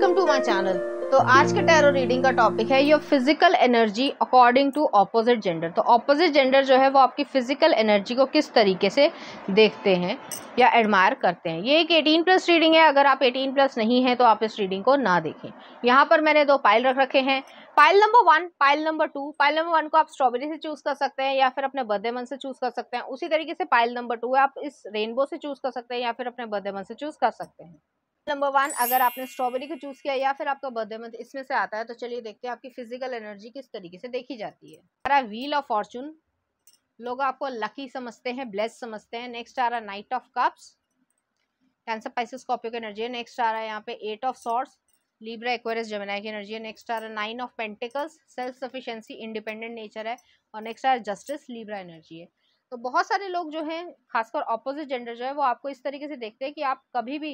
Welcome to my channel तो आज के टैरो रीडिंग का टॉपिक है your physical energy according to opposite gender तो ऑपोजिट जेंडर जो है वो आपकी फिजिकल एनर्जी को किस तरीके से देखते हैं या एडमायर करते हैं ये एक 18 प्लस रीडिंग है अगर आप 18 प्लस नहीं हैं तो आप इस रीडिंग को ना देखें यहाँ पर मैंने दो पाइल रख रखे हैं pile number one pile number two pile number one को आप स्ट्रॉबेरी से चूज कर सकते हैं या फिर अपने बर्थडे मन से चूज कर सकते हैं उसी तरीके से पाइल नंबर टू है आप इस रेनबो से चूज कर सकते हैं या फिर अपने बर्थडे मन से चूज कर सकते हैं नंबर वन अगर आपने स्ट्रॉबेरी को चूज किया या फिर आपका बर्थडे मंथ इसमें से आता है तो चलिए देखते हैं आपकी फिजिकल एनर्जी किस तरीके से देखी जाती है हमारा व्हील ऑफ फॉर्चून लोग आपको लकी समझते हैं ब्लेस समझते हैं नेक्स्ट आ रहा knight of cups Cancer Pisces Scorpio की एनर्जी है नेक्स्ट आ रहा है यहाँ पे eight of swords Libra Aquarius Gemini की एनर्जी है नेक्स्ट आ रहा है nine of pentacles self sufficiency independent nature है और नेक्स्ट आ रहा है जस्टिस लीब्रा एनर्जी है तो बहुत सारे लोग जो हैं खासकर ऑपोजिट जेंडर जो है वो आपको इस तरीके से देखते हैं कि आप कभी भी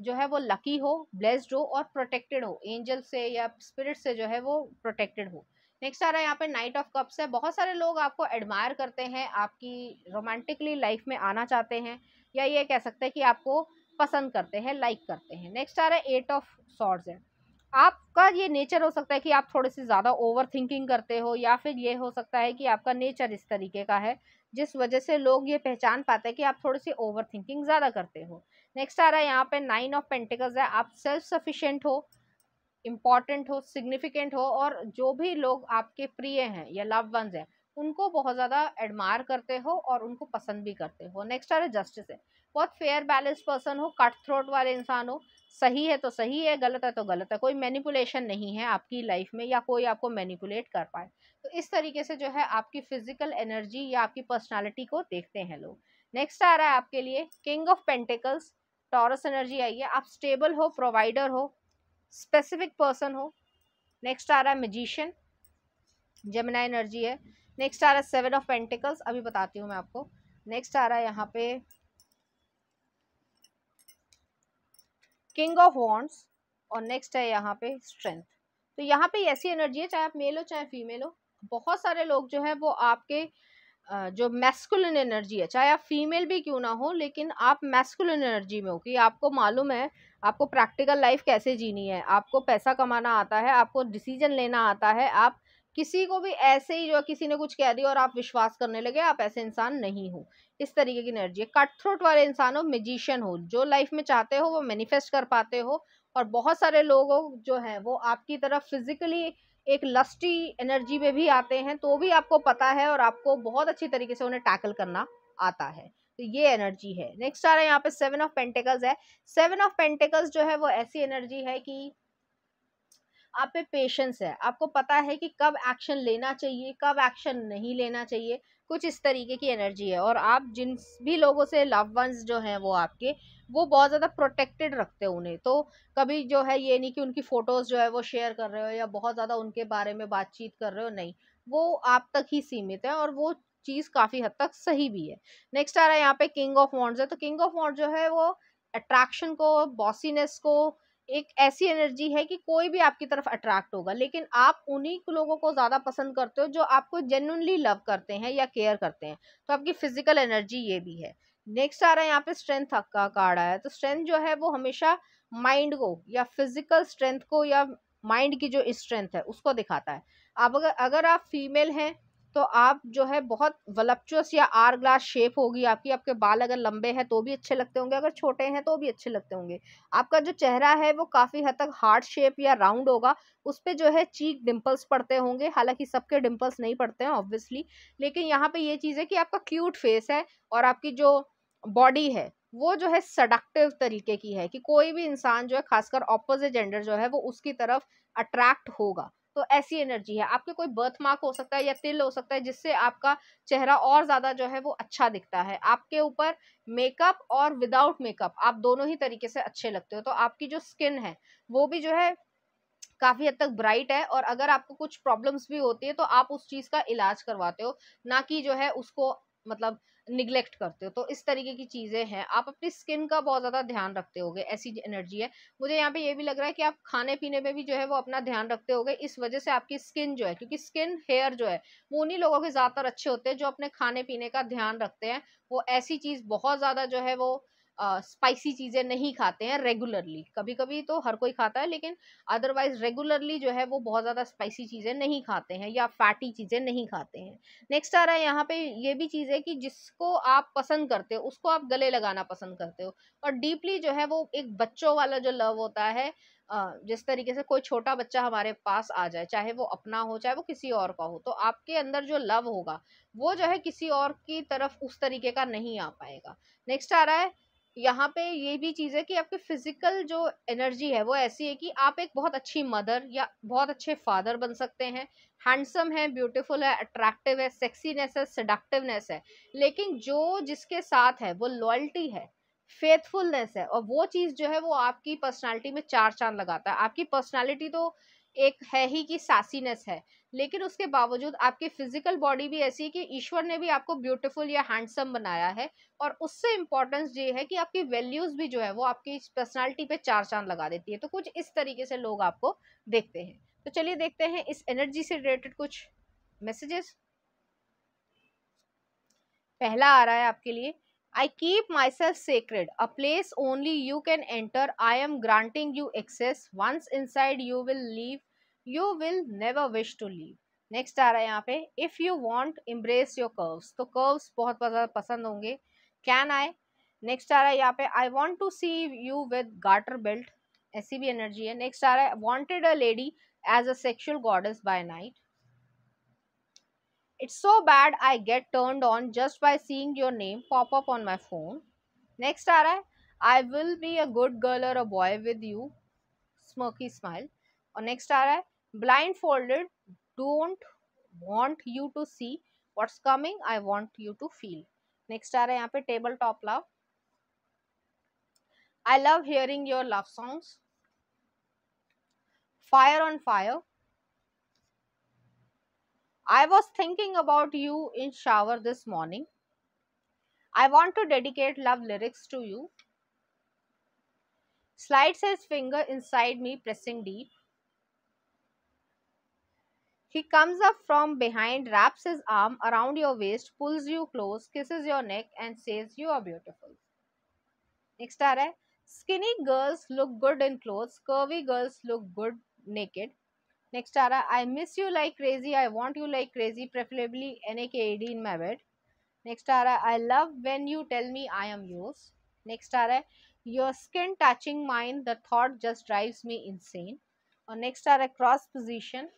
जो है वो लकी हो ब्लेस्ड हो और प्रोटेक्टेड हो एंजल से या स्पिरिट से जो है वो प्रोटेक्टेड हो नेक्स्ट आ रहा है यहाँ पे नाइट ऑफ कप्स है बहुत सारे लोग आपको एडमायर करते हैं आपकी रोमांटिकली लाइफ में आना चाहते हैं या ये कह सकते हैं कि आपको पसंद करते हैं लाइक करते हैं नेक्स्ट आ रहा है एट ऑफ सॉर्ड्स है आपका ये नेचर हो सकता है कि आप थोड़े से ज़्यादा ओवर थिंकिंग करते हो या फिर ये हो सकता है कि आपका नेचर इस तरीके का है जिस वजह से लोग ये पहचान पाते हैं कि आप थोड़ी सी ओवर थिंकिंग ज़्यादा करते हो नेक्स्ट आ रहा है यहाँ पे नाइन ऑफ पेंटिकल्स है आप सेल्फ सफिशेंट हो इम्पॉर्टेंट हो सिग्निफिकेंट हो और जो भी लोग आपके प्रिय हैं या लव वंस हैं उनको बहुत ज़्यादा एडमायर करते हो और उनको पसंद भी करते हो नेक्स्ट आ रहा है जस्टिस है बहुत फेयर बैलेंस पर्सन हो कट थ्रोट वाले इंसान हो सही है तो सही है गलत है तो गलत है कोई मैनिपुलेशन नहीं है आपकी लाइफ में या कोई आपको मैनिपुलेट कर पाए तो इस तरीके से जो है आपकी फिजिकल एनर्जी या आपकी पर्सनालिटी को देखते हैं लोग नेक्स्ट आ रहा है आपके लिए king of pentacles Taurus energy आई है आप स्टेबल हो प्रोवाइडर हो स्पेसिफिक पर्सन हो नेक्स्ट आ रहा है मजिशियन जमुना एनर्जी है नेक्स्ट आ रहा है सेवन ऑफ पेंटिकल्स अभी बताती हूँ मैं आपको नेक्स्ट आ रहा है यहाँ पे किंग ऑफ वॉन्ट्स और नेक्स्ट है यहाँ पे स्ट्रेंथ तो यहाँ पे ऐसी एनर्जी है चाहे आप मेल हो चाहे फीमेल हो बहुत सारे लोग जो है वो आपके जो मैस्कुलिन एनर्जी है चाहे आप फीमेल भी क्यों ना हो लेकिन आप मैस्कुलिन एनर्जी में हो कि आपको मालूम है आपको प्रैक्टिकल लाइफ कैसे जीनी है आपको पैसा कमाना आता है आपको डिसीजन लेना आता है आप किसी को भी ऐसे ही जो है किसी ने कुछ कह दिया और आप विश्वास करने लगे आप ऐसे इंसान नहीं हो इस तरीके की एनर्जी है कट थ्रोट वाले इंसान हो मेजिशियन हो जो लाइफ में चाहते हो वो मैनिफेस्ट कर पाते हो और बहुत सारे लोगों जो हैं वो आपकी तरफ फिजिकली एक लस्टी एनर्जी में भी आते हैं तो भी आपको पता है और आपको बहुत अच्छी तरीके से उन्हें टैकल करना आता है तो ये एनर्जी है नेक्स्ट आ रहा है यहाँ पे सेवन ऑफ पेंटेकल्स है सेवन ऑफ पेंटेकल्स जो है वो ऐसी एनर्जी है कि आप पे पेशेंस है आपको पता है कि कब एक्शन लेना चाहिए कब एक्शन नहीं लेना चाहिए कुछ इस तरीके की एनर्जी है और आप जिन भी लोगों से लव वंस जो हैं वो आपके वो बहुत ज़्यादा प्रोटेक्टेड रखते हो उन्हें तो कभी जो है ये नहीं कि उनकी फ़ोटोज़ जो है वो शेयर कर रहे हो या बहुत ज़्यादा उनके बारे में बातचीत कर रहे हो नहीं वो आप तक ही सीमित है और वो चीज़ काफ़ी हद तक सही भी है नेक्स्ट आ रहा है यहाँ पे किंग ऑफ वॉन्ड्स है तो किंग ऑफ वॉन्ड्स जो है वो अट्रैक्शन को बॉसीनेस को एक ऐसी एनर्जी है कि कोई भी आपकी तरफ अट्रैक्ट होगा लेकिन आप उन्हीं लोगों को ज़्यादा पसंद करते हो जो आपको जेन्यनली लव करते हैं या केयर करते हैं तो आपकी फिजिकल एनर्जी ये भी है नेक्स्ट आ रहा है यहाँ पे स्ट्रेंथ का कार्ड आया तो स्ट्रेंथ जो है वो हमेशा माइंड को या फिजिकल स्ट्रेंथ को या माइंड की जो स्ट्रेंथ है उसको दिखाता है आप अगर अगर आप फीमेल हैं तो आप जो है बहुत वलपचुअस या आर ग्लास शेप होगी आपकी आपके बाल अगर लंबे हैं तो भी अच्छे लगते होंगे अगर छोटे हैं तो भी अच्छे लगते होंगे आपका जो चेहरा है वो काफ़ी हद तक हार्ड शेप या राउंड होगा उस पर जो है चीक डिम्पल्स पड़ते होंगे हालांकि सबके डिम्पल्स नहीं पड़ते हैं ऑब्वियसली लेकिन यहाँ पर ये चीज़ है कि आपका क्यूट फेस है और आपकी जो बॉडी है वो जो है सडक्टिव तरीके की है कि कोई भी इंसान जो है खासकर ऑपोजिट जेंडर जो है वो उसकी तरफ अट्रैक्ट होगा तो ऐसी एनर्जी है आपके कोई बर्थ मार्क हो सकता है या तिल हो सकता है जिससे आपका चेहरा और ज़्यादा जो है वो अच्छा दिखता है आपके ऊपर मेकअप और विदाउट मेकअप आप दोनों ही तरीके से अच्छे लगते हो तो आपकी जो स्किन है वो भी जो है काफ़ी हद तक ब्राइट है और अगर आपको कुछ प्रॉब्लम्स भी होती है तो आप उस चीज़ का इलाज करवाते हो ना कि जो है उसको मतलब निगलेक्ट करते हो तो इस तरीके की चीज़ें हैं आप अपनी स्किन का बहुत ज़्यादा ध्यान रखते हो ऐसी एनर्जी है मुझे यहाँ पे ये भी लग रहा है कि आप खाने पीने में भी जो है वो अपना ध्यान रखते हो इस वजह से आपकी स्किन जो है क्योंकि स्किन हेयर जो है वो उन्हीं लोगों के ज़्यादातर अच्छे होते हैं जो अपने खाने पीने का ध्यान रखते हैं वो ऐसी चीज़ बहुत ज़्यादा जो है वो स्पाइसी चीज़ें नहीं खाते हैं रेगुलरली कभी कभी तो हर कोई खाता है लेकिन अदरवाइज रेगुलरली जो है वो बहुत ज़्यादा स्पाइसी चीज़ें नहीं खाते हैं या फैटी चीज़ें नहीं खाते हैं नेक्स्ट आ रहा है यहाँ पे ये भी चीज़ है कि जिसको आप पसंद करते हो उसको आप गले लगाना पसंद करते हो और डीपली जो है वो एक बच्चों वाला जो लव होता है जिस तरीके से कोई छोटा बच्चा हमारे पास आ जाए चाहे वो अपना हो चाहे वो किसी और का हो तो आपके अंदर जो लव होगा वो जो है किसी और की तरफ उस तरीके का नहीं आ पाएगा नेक्स्ट आ रहा है यहाँ पे ये भी चीज़ है कि आपकी फिजिकल जो एनर्जी है वो ऐसी है कि आप एक बहुत अच्छी मदर या बहुत अच्छे फादर बन सकते हैं हैंडसम है ब्यूटीफुल है अट्रैक्टिव है सेक्सीनेस है सडक्टिवनेस है लेकिन जो जिसके साथ है वो लॉयल्टी है फेथफुलनेस है और वो चीज़ जो है वो आपकी पर्सनालिटी में चार चांद लगाता है आपकी पर्सनालिटी तो एक है ही कि सासीनेस है लेकिन उसके बावजूद आपकी फिजिकल बॉडी भी ऐसी है कि ईश्वर ने भी आपको ब्यूटीफुल या हैंडसम बनाया है और उससे इम्पोर्टेंस ये है कि आपकी वैल्यूज भी जो है वो आपकी पर्सनालिटी पे चार चांद लगा देती है तो कुछ इस तरीके से लोग आपको देखते हैं तो चलिए देखते हैं इस एनर्जी से रिलेटेड कुछ मैसेजेस पहला आ रहा है आपके लिए I keep myself sacred, a place only you can enter. I am granting you access. Once inside, you will leave. You will never wish to leave. Next आ रहा है यहाँ पे if you want embrace your curves तो curves बहुत पसंद होंगे can I next आ रहा है यहाँ पे I want to see you with garter belt ऐसी भी एनर्जी है नेक्स्ट आ रहा है wanted a lady as a sexual goddess by night It's so bad I get turned on just by seeing your name pop up on my phone. Next are I will be a good girl or a boy with you. Smirky smile. Or next are blindfolded. Don't want you to see what's coming. I want you to feel. Next are yahan pe top love. I love hearing your love songs. Fire on fire. I was thinking about you in shower this morning. I want to dedicate love lyrics to you. Slides his finger inside me, pressing deep. He comes up from behind, wraps his arm around your waist, pulls you close, kisses your neck, and says, You are beautiful. Next, are skinny girls look good in clothes, curvy girls look good naked, next आ रहा है I miss you like crazy I want you like crazy preferably N A K A D in my bed next आ रहा है I love when you tell me I am use next आ रहा है your skin touching mind the thought just drives me insane और next आ रहा है क्रॉस पोजिशन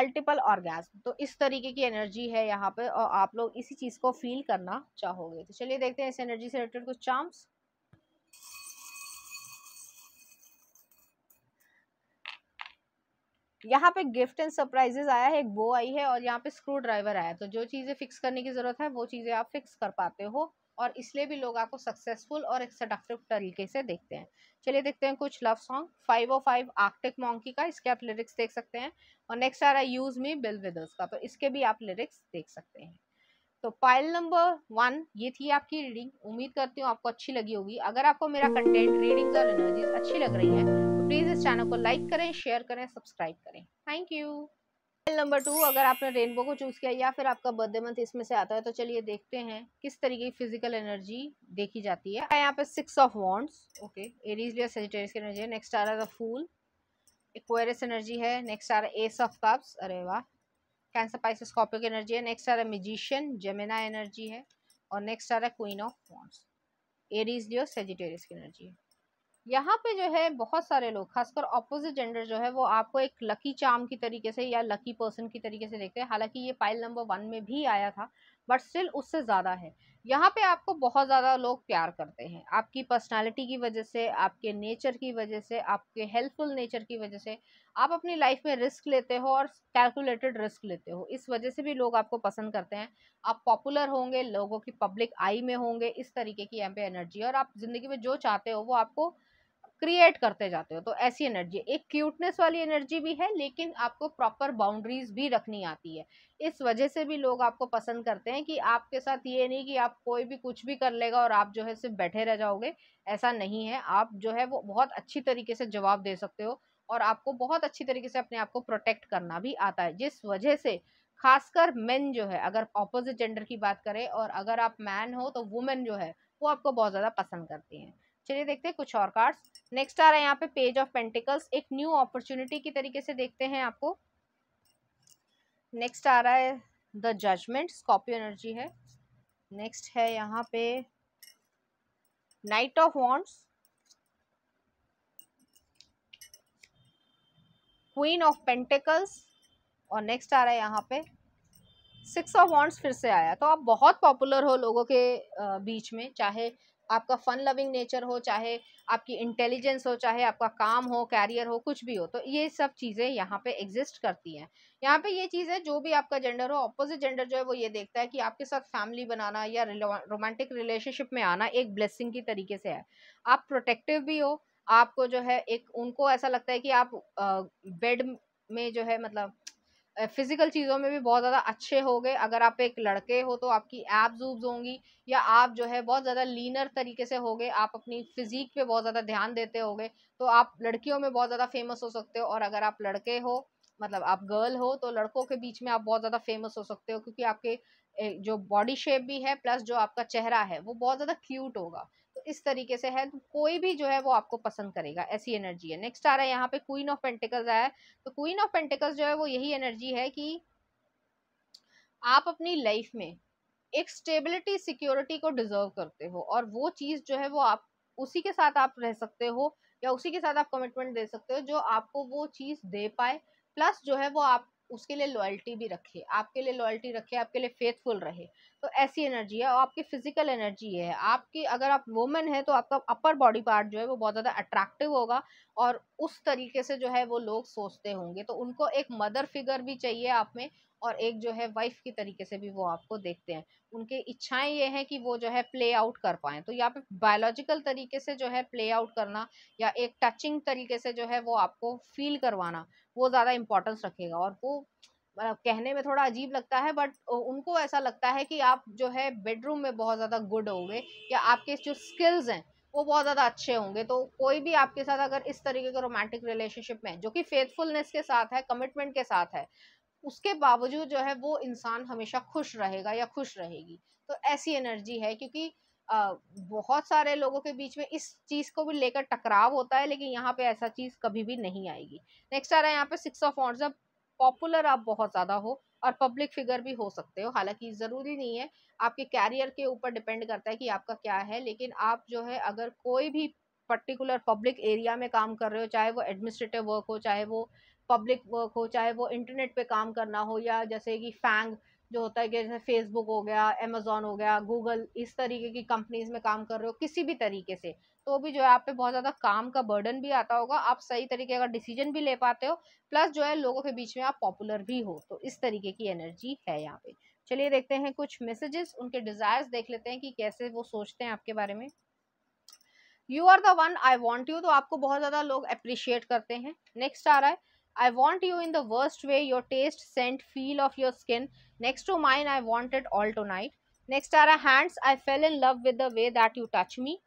मल्टीपल ऑर्गेज्म तो इस तरीके की एनर्जी है यहाँ पे और आप लोग इसी चीज़ को फील करना चाहोगे तो चलिए देखते हैं इस एनर्जी से रिलेटेड कुछ चार्म्स यहाँ पे गिफ्ट एंड सरप्राइजेज आया है एक बो आई है और यहाँ पे स्क्रू ड्राइवर आया तो जो चीज़ें फिक्स करने की ज़रूरत है वो चीज़ें आप फिक्स कर पाते हो और इसलिए भी लोग आपको सक्सेसफुल और एक सडक्टिव तरीके से देखते हैं चलिए देखते हैं कुछ love song five O five Arctic Monkey का इसके आप लिरिक्स देख सकते हैं और नेक्स्ट आ रहा है यूज़ मी बिल विदर्स का तो इसके भी आप लिरिक्स देख सकते हैं तो पाइल नंबर वन ये थी आपकी रीडिंग उम्मीद करती हूँ आपको अच्छी लगी होगी अगर आपको मेरा कंटेंट रीडिंग और एनर्जीज अच्छी लग रही है प्लीज़ इस चैनल को लाइक करें शेयर करें सब्सक्राइब करें थैंक यू नंबर टू अगर आपने रेनबो को चूज़ किया या फिर आपका बर्थडे मंथ इसमें से आता है तो चलिए देखते हैं किस तरीके की फिजिकल एनर्जी देखी जाती है यहाँ पे six of wands okay Aries Leo Sagittarius की एनर्जी है नेक्स्ट आ रहा है द फूल एक्वेरियस एनर्जी है नेक्स्ट आ रहा है एस ऑफ कप्स अरे वाह कैंसर पाइस स्कॉर्पियो की एनर्जी है नेक्स्ट आ रहा है मिजिशियन जमेना एनर्जी है और नेक्स्ट आ रहा है queen of wands Aries Leo Sagittarius की एनर्जी है यहाँ पे जो है बहुत सारे लोग खासकर ऑपोजिट जेंडर जो है वो आपको एक लकी चाम की तरीके से या लकी पर्सन की तरीके से देखते हैं हालांकि ये पाइल नंबर वन में भी आया था बट स्टिल उससे ज़्यादा है यहाँ पे आपको बहुत ज़्यादा लोग प्यार करते हैं आपकी पर्सनालिटी की वजह से आपके नेचर की वजह से आपके हेल्पफुल नेचर की वजह से आप अपनी लाइफ में रिस्क लेते हो और कैलकुलेटेड रिस्क लेते हो इस वजह से भी लोग आपको पसंद करते हैं आप पॉपुलर होंगे लोगों की पब्लिक आई में होंगे इस तरीके की यहाँ पे एनर्जी और आप ज़िंदगी में जो चाहते हो वो आपको क्रिएट करते जाते हो तो ऐसी एनर्जी एक क्यूटनेस वाली एनर्जी भी है लेकिन आपको प्रॉपर बाउंड्रीज भी रखनी आती है इस वजह से भी लोग आपको पसंद करते हैं कि आपके साथ ये नहीं कि आप कोई भी कुछ भी कर लेगा और आप जो है सिर्फ बैठे रह जाओगे ऐसा नहीं है आप जो है वो बहुत अच्छी तरीके से जवाब दे सकते हो और आपको बहुत अच्छी तरीके से अपने आप को प्रोटेक्ट करना भी आता है जिस वजह से खासकर मेन जो है अगर ऑपोजिट जेंडर की बात करें और अगर आप मैन हो तो वुमेन जो है वो आपको बहुत ज़्यादा पसंद करती हैं चलिए देखते हैं कुछ और कार्ड्स नेक्स्ट आ रहा है यहाँ पे पेज ऑफ पेंटिकल्स एक न्यू अपॉर्चुनिटी की तरीके से देखते हैं आपको नेक्स्ट आ रहा है द जजमेंट स्कॉर्पियो एनर्जी है नेक्स्ट है यहाँ पे knight of wands queen of pentacles और नेक्स्ट आ रहा है यहाँ पे सिक्स ऑफ वॉन्ट्स फिर से आया तो आप बहुत पॉपुलर हो लोगों के बीच में चाहे आपका फ़न लविंग नेचर हो चाहे आपकी इंटेलिजेंस हो चाहे आपका काम हो कैरियर हो कुछ भी हो तो ये सब चीज़ें यहाँ पे एग्जिस्ट करती हैं यहाँ पे ये चीज़ है जो भी आपका जेंडर हो अपोजिट जेंडर जो है वो ये देखता है कि आपके साथ फैमिली बनाना या रोमांटिक रिलेशनशिप में आना एक ब्लेसिंग की तरीके से है आप प्रोटेक्टिव भी हो आपको जो है एक उनको ऐसा लगता है कि आप बेड में जो है मतलब फिज़िकल चीज़ों में भी बहुत ज़्यादा अच्छे हो गए अगर आप एक लड़के हो तो आपकी एब्स जूब होंगी या आप जो है बहुत ज़्यादा लीनर तरीके से हो गए आप अपनी फिजिक पे बहुत ज़्यादा ध्यान देते गए तो आप लड़कियों में बहुत ज़्यादा फेमस हो सकते हो और अगर आप लड़के हो मतलब आप गर्ल हो तो लड़कों के बीच में आप बहुत ज़्यादा फेमस हो सकते हो क्योंकि आपके जो बॉडी शेप भी है प्लस जो आपका चेहरा है वो बहुत ज़्यादा क्यूट होगा तो इस तरीके से है तो कोई भी जो है वो आपको पसंद करेगा ऐसी एनर्जी है नेक्स्ट आ रहा है यहाँ पे क्वीन ऑफ पेंटिकल्स आया है तो क्वीन ऑफ पेंटिकल्स जो है वो यही एनर्जी है कि आप अपनी लाइफ में एक स्टेबिलिटी सिक्योरिटी को डिजर्व करते हो और वो चीज़ जो है वो आप उसी के साथ आप रह सकते हो या उसी के साथ आप कमिटमेंट दे सकते हो जो आपको वो चीज़ दे पाए प्लस जो है वो आप उसके लिए लॉयल्टी भी रखे आपके लिए लॉयल्टी रखे आपके लिए फेथफुल रहे तो ऐसी एनर्जी है और आपकी फिजिकल एनर्जी है आपकी अगर आप वुमेन है तो आपका अपर बॉडी पार्ट जो है वो बहुत ज़्यादा अट्रैक्टिव होगा और उस तरीके से जो है वो लोग सोचते होंगे तो उनको एक मदर फिगर भी चाहिए आप में और एक जो है वाइफ की तरीके से भी वो आपको देखते हैं उनकी इच्छाएं ये हैं कि वो जो है प्ले आउट कर पाए तो यहाँ पे बायोलॉजिकल तरीके से जो है प्ले आउट करना या एक टचिंग तरीके से जो है वो आपको फील करवाना वो ज़्यादा इम्पोर्टेंस रखेगा और वो मतलब कहने में थोड़ा अजीब लगता है बट उनको ऐसा लगता है कि आप जो है बेडरूम में बहुत ज़्यादा गुड होंगे या आपके जो स्किल्स हैं वो बहुत ज़्यादा अच्छे होंगे तो कोई भी आपके साथ अगर इस तरीके का रोमांटिक रिलेशनशिप में जो कि फेथफुलनेस के साथ है कमिटमेंट के साथ है उसके बावजूद जो है वो इंसान हमेशा खुश रहेगा या खुश रहेगी तो ऐसी एनर्जी है क्योंकि बहुत सारे लोगों के बीच में इस चीज़ को भी लेकर टकराव होता है लेकिन यहाँ पे ऐसा चीज़ कभी भी नहीं आएगी नेक्स्ट आ रहा है यहाँ पे सिक्स ऑफ ऑर्ड्स अब पॉपुलर आप बहुत ज़्यादा हो और पब्लिक फिगर भी हो सकते हो हालांकि ज़रूरी नहीं है आपके कैरियर के ऊपर डिपेंड करता है कि आपका क्या है लेकिन आप जो है अगर कोई भी पर्टिकुलर पब्लिक एरिया में काम कर रहे हो चाहे वो एडमिनिस्ट्रेटिव वर्क हो चाहे वो पब्लिक वर्क हो चाहे वो इंटरनेट पे काम करना हो या जैसे कि फैंग जो होता है कि जैसे फेसबुक हो गया अमेजोन हो गया गूगल इस तरीके की कंपनीज में काम कर रहे हो किसी भी तरीके से तो भी जो है आप पे बहुत ज़्यादा काम का बर्डन भी आता होगा आप सही तरीके का डिसीजन भी ले पाते हो प्लस जो है लोगों के बीच में आप पॉपुलर भी हो तो इस तरीके की एनर्जी है यहाँ पे चलिए देखते हैं कुछ मैसेजेस उनके डिज़ायर्स देख लेते हैं कि कैसे वो सोचते हैं आपके बारे में you are the one I want you तो आपको बहुत ज़्यादा लोग अप्रिशिएट करते हैं नेक्स्ट आ रहा है I want you in the worst way, your taste, scent, feel of your skin. Next to mine, I want it all tonight. Next are our hands. I fell in love with the way that you touch me.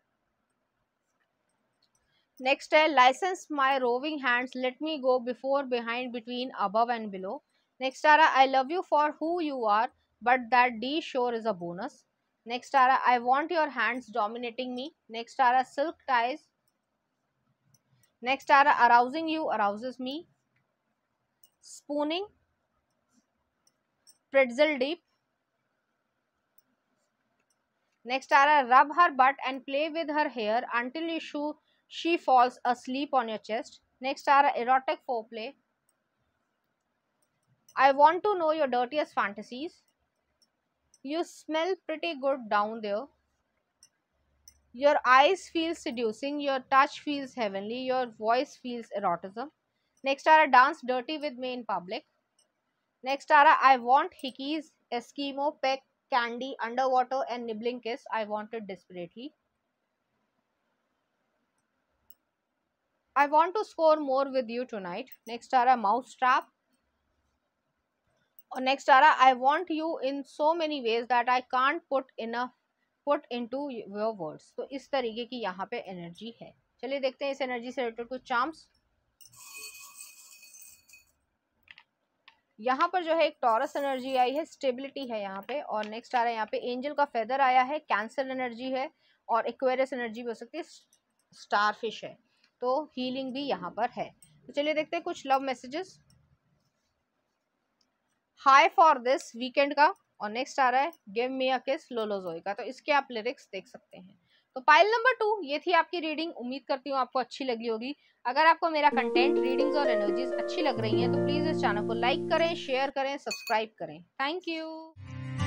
Next, I license my roving hands. Let me go before, behind, between, above and below. Next, Tara, I love you for who you are, but that D sure is a bonus. Next, Tara, I want your hands dominating me. Next, Tara, silk ties. Next, Tara, arousing you arouses me spooning, pretzel dip. Next are rub her butt and play with her hair until you she falls asleep on your chest. Next are erotic foreplay. I want to know your dirtiest fantasies. You smell pretty good down there. Your eyes feel seducing, your touch feels heavenly, your voice feels eroticism. Next आ रहा dance dirty with me in public next आ रहा I want hickeys Eskimo pack candy under water and nibbling kiss I wanted desperately I want to score more with you tonight. Next आ रहा mouse trap. और next आ रहा I want you in so many ways that I can't put enough put into your words. तो इस तरीके की यहाँ पे एनर्जी है चलिए देखते हैं इस एनर्जी से रिलेटेड कुछ चार्म्स यहाँ पर जो है एक टॉरस एनर्जी आई है स्टेबिलिटी है यहाँ पे और नेक्स्ट आ रहा है यहाँ पे एंजल का फेदर आया है कैंसर एनर्जी है और एक्वेरियस एनर्जी भी हो सकती है स्टार फिश है तो हीलिंग भी यहाँ पर है तो चलिए देखते हैं कुछ love messages high for this weekend का और नेक्स्ट आ रहा है गेम मे अ किस लोलोजोई का तो इसके आप लिरिक्स देख सकते हैं तो पाइल नंबर टू ये थी आपकी रीडिंग उम्मीद करती हूँ आपको अच्छी लगी होगी अगर आपको मेरा कंटेंट रीडिंग्स और एनर्जीज अच्छी लग रही हैं तो प्लीज़ इस चैनल को लाइक करें शेयर करें सब्सक्राइब करें थैंक यू